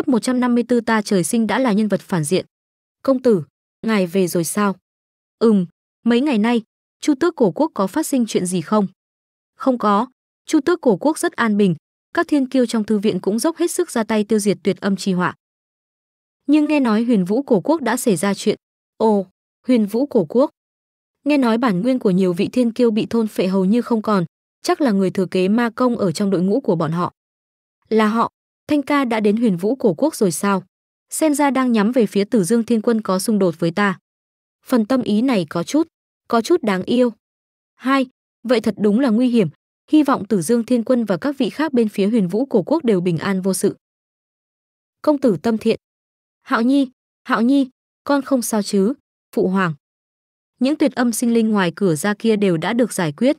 chấp 154 ta trời sinh đã là nhân vật phản diện. Công tử, ngài về rồi sao? Ừm, mấy ngày nay, Chu tước cổ quốc có phát sinh chuyện gì không? Không có, Chu tước cổ quốc rất an bình, các thiên kiêu trong thư viện cũng dốc hết sức ra tay tiêu diệt tuyệt âm chi họa. Nhưng nghe nói huyền vũ cổ quốc đã xảy ra chuyện. Ồ, huyền vũ cổ quốc. Nghe nói bản nguyên của nhiều vị thiên kiêu bị thôn phệ hầu như không còn, chắc là người thừa kế ma công ở trong đội ngũ của bọn họ. Là họ, Thanh ca đã đến huyền vũ cổ quốc rồi sao? Xem ra đang nhắm về phía Tử Dương Thiên Quân có xung đột với ta. Phần tâm ý này có chút, có chút đáng yêu. Hai, vậy thật đúng là nguy hiểm. Hy vọng Tử Dương Thiên Quân và các vị khác bên phía huyền vũ cổ quốc đều bình an vô sự. Công tử tâm thiện. Hạo Nhi, Hạo Nhi, con không sao chứ, phụ hoàng. Những tuyệt âm sinh linh ngoài cửa ra kia đều đã được giải quyết.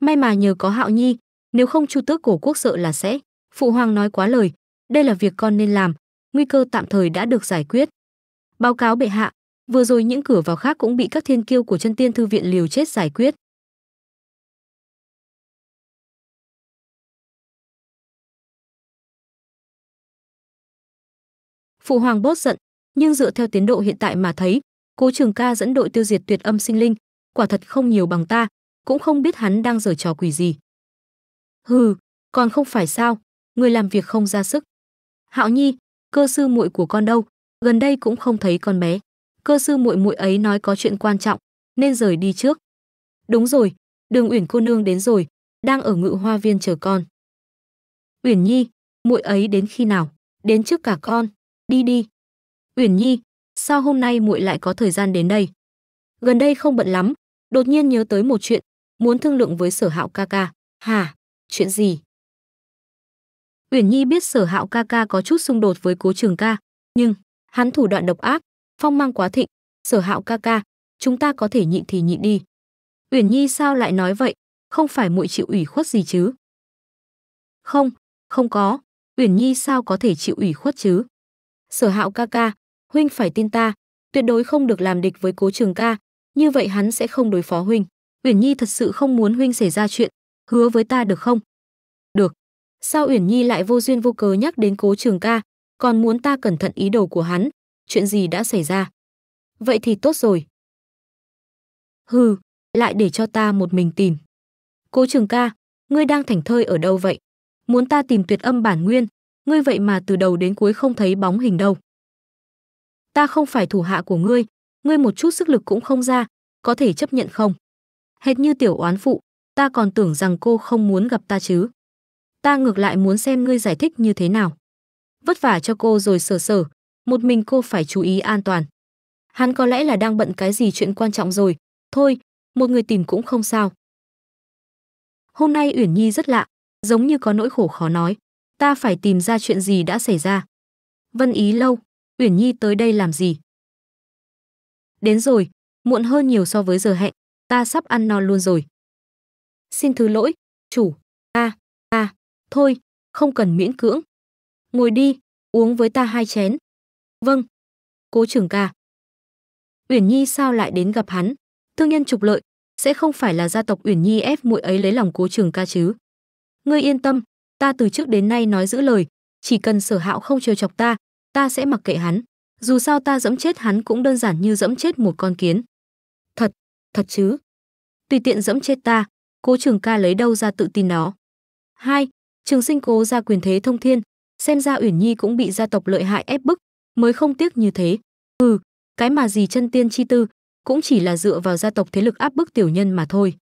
May mà nhờ có Hạo Nhi, nếu không chu tước cổ quốc sợ là sẽ. Phụ hoàng nói quá lời, đây là việc con nên làm, nguy cơ tạm thời đã được giải quyết. Báo cáo bệ hạ, vừa rồi những cửa vào khác cũng bị các thiên kiêu của chân tiên thư viện liều chết giải quyết. Phụ hoàng bớt giận, nhưng dựa theo tiến độ hiện tại mà thấy, Cố Trường Ca dẫn đội tiêu diệt tuyệt âm sinh linh, quả thật không nhiều bằng ta, cũng không biết hắn đang giở trò quỷ gì. Hừ, còn không phải sao, người làm việc không ra sức. Hạo Nhi, cơ sư muội của con đâu? Gần đây cũng không thấy con bé. Cơ sư muội muội ấy nói có chuyện quan trọng, nên rời đi trước. Đúng rồi, Đường Uyển cô nương đến rồi, đang ở Ngự Hoa Viên chờ con. Uyển Nhi, muội ấy đến khi nào? Đến trước cả con, đi đi. Uyển Nhi, sao hôm nay muội lại có thời gian đến đây? Gần đây không bận lắm, đột nhiên nhớ tới một chuyện, muốn thương lượng với Sở Hạo ca ca. Hả? Chuyện gì? Uyển Nhi biết Sở Hạo ca ca có chút xung đột với Cố Trường ca, nhưng hắn thủ đoạn độc ác, phong mang quá thịnh, Sở Hạo ca ca, chúng ta có thể nhịn thì nhịn đi. Uyển Nhi sao lại nói vậy, không phải muội chịu ủy khuất gì chứ? Không, không có, Uyển Nhi sao có thể chịu ủy khuất chứ? Sở Hạo ca ca, huynh phải tin ta, tuyệt đối không được làm địch với Cố Trường ca, như vậy hắn sẽ không đối phó huynh. Uyển Nhi thật sự không muốn huynh xảy ra chuyện, hứa với ta được không? Sao Uyển Nhi lại vô duyên vô cớ nhắc đến Cố Trường Ca, còn muốn ta cẩn thận ý đồ của hắn, chuyện gì đã xảy ra? Vậy thì tốt rồi. Hừ, lại để cho ta một mình tìm. Cố Trường Ca, ngươi đang thảnh thơi ở đâu vậy? Muốn ta tìm tuyệt âm bản nguyên, ngươi vậy mà từ đầu đến cuối không thấy bóng hình đâu. Ta không phải thủ hạ của ngươi, ngươi một chút sức lực cũng không ra, có thể chấp nhận không? Hệt như tiểu oán phụ, ta còn tưởng rằng cô không muốn gặp ta chứ ta ngược lại muốn xem ngươi giải thích như thế nào. Vất vả cho cô rồi sở sở, một mình cô phải chú ý an toàn. Hắn có lẽ là đang bận cái gì chuyện quan trọng rồi, thôi, một người tìm cũng không sao. Hôm nay Uyển Nhi rất lạ, giống như có nỗi khổ khó nói, ta phải tìm ra chuyện gì đã xảy ra. Vân Ý lâu, Uyển Nhi tới đây làm gì? Đến rồi, muộn hơn nhiều so với giờ hẹn, ta sắp ăn no luôn rồi. Xin thứ lỗi, chủ, Thôi, không cần miễn cưỡng. Ngồi đi, uống với ta hai chén. Vâng. Cố trưởng ca. Uyển Nhi sao lại đến gặp hắn? Thương nhân trục lợi, sẽ không phải là gia tộc Uyển Nhi ép muội ấy lấy lòng cố trưởng ca chứ? Ngươi yên tâm, ta từ trước đến nay nói giữ lời, chỉ cần sở hạo không trêu chọc ta, ta sẽ mặc kệ hắn. Dù sao ta dẫm chết hắn cũng đơn giản như dẫm chết một con kiến. Thật, thật chứ. Tùy tiện dẫm chết ta, cố trường ca lấy đâu ra tự tin đó. Hai, Trường Sinh cố ra quyền thế thông thiên, xem ra Uyển Nhi cũng bị gia tộc lợi hại ép bức, mới không tiếc như thế. Ừ, cái mà gì chân tiên chi tư, cũng chỉ là dựa vào gia tộc thế lực áp bức tiểu nhân mà thôi.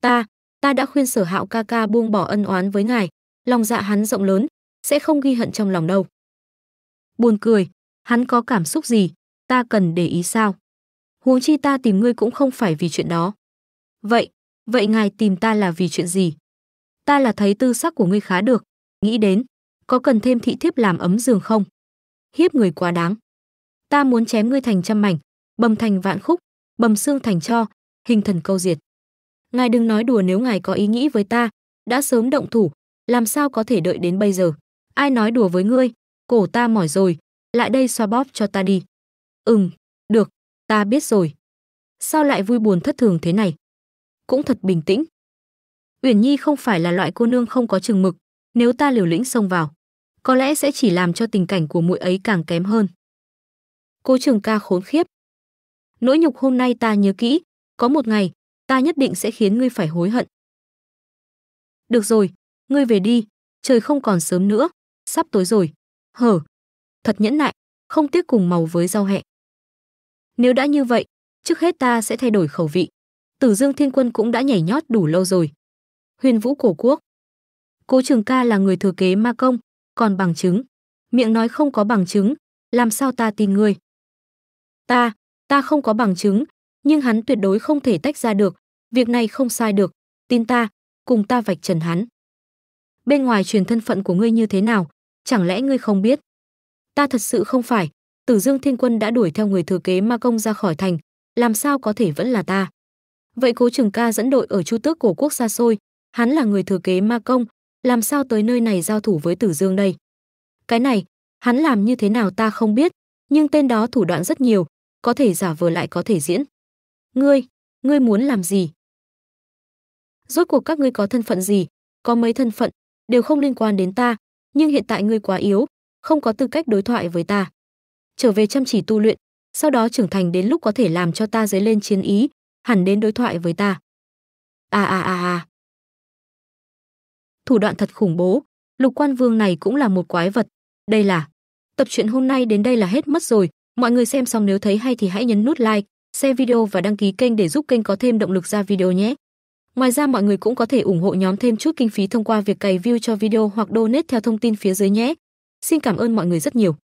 Ta, ta đã khuyên Sở Hạo ca ca buông bỏ ân oán với ngài, lòng dạ hắn rộng lớn, sẽ không ghi hận trong lòng đâu. Buồn cười, hắn có cảm xúc gì, ta cần để ý sao? Huống chi ta tìm ngươi cũng không phải vì chuyện đó. Vậy, vậy ngài tìm ta là vì chuyện gì? ta là thấy tư sắc của ngươi khá được, nghĩ đến, có cần thêm thị thiếp làm ấm giường không? Hiếp người quá đáng. Ta muốn chém ngươi thành trăm mảnh, bầm thành vạn khúc, bầm xương thành cho, hình thần câu diệt. Ngài đừng nói đùa nếu ngài có ý nghĩ với ta, đã sớm động thủ, làm sao có thể đợi đến bây giờ? Ai nói đùa với ngươi, cổ ta mỏi rồi, lại đây xoa bóp cho ta đi. Ừm, được, ta biết rồi. Sao lại vui buồn thất thường thế này? Cũng thật bình tĩnh. Uyển Nhi không phải là loại cô nương không có chừng mực, nếu ta liều lĩnh xông vào, có lẽ sẽ chỉ làm cho tình cảnh của muội ấy càng kém hơn. Cố Trường Ca khốn khiếp. Nỗi nhục hôm nay ta nhớ kỹ, có một ngày, ta nhất định sẽ khiến ngươi phải hối hận. Được rồi, ngươi về đi, trời không còn sớm nữa, sắp tối rồi. Hở, thật nhẫn nại, không tiếc cùng màu với rau hẹ. Nếu đã như vậy, trước hết ta sẽ thay đổi khẩu vị. Tử Dương Thiên Quân cũng đã nhảy nhót đủ lâu rồi huyền vũ cổ quốc. Cố Trường Ca là người thừa kế ma công, còn bằng chứng. Miệng nói không có bằng chứng, làm sao ta tin người? Ta, ta không có bằng chứng, nhưng hắn tuyệt đối không thể tách ra được, việc này không sai được, tin ta, cùng ta vạch trần hắn. Bên ngoài truyền thân phận của ngươi như thế nào, chẳng lẽ ngươi không biết? Ta thật sự không phải, Tử Dương Thiên Quân đã đuổi theo người thừa kế ma công ra khỏi thành, làm sao có thể vẫn là ta? Vậy Cố Trường Ca dẫn đội ở Chu Tước cổ quốc xa xôi, Hắn là người thừa kế ma công, làm sao tới nơi này giao thủ với Tử Dương đây? Cái này, hắn làm như thế nào ta không biết, nhưng tên đó thủ đoạn rất nhiều, có thể giả vờ lại có thể diễn. Ngươi, ngươi muốn làm gì? Rốt cuộc các ngươi có thân phận gì, có mấy thân phận, đều không liên quan đến ta, nhưng hiện tại ngươi quá yếu, không có tư cách đối thoại với ta. Trở về chăm chỉ tu luyện, sau đó trưởng thành đến lúc có thể làm cho ta dấy lên chiến ý, hẳn đến đối thoại với ta. À à à à thủ đoạn thật khủng bố. Lục Quan Vương này cũng là một quái vật. Đây là tập truyện hôm nay đến đây là hết mất rồi. Mọi người xem xong nếu thấy hay thì hãy nhấn nút like, share video và đăng ký kênh để giúp kênh có thêm động lực ra video nhé. Ngoài ra mọi người cũng có thể ủng hộ nhóm thêm chút kinh phí thông qua việc cày view cho video hoặc donate theo thông tin phía dưới nhé. Xin cảm ơn mọi người rất nhiều.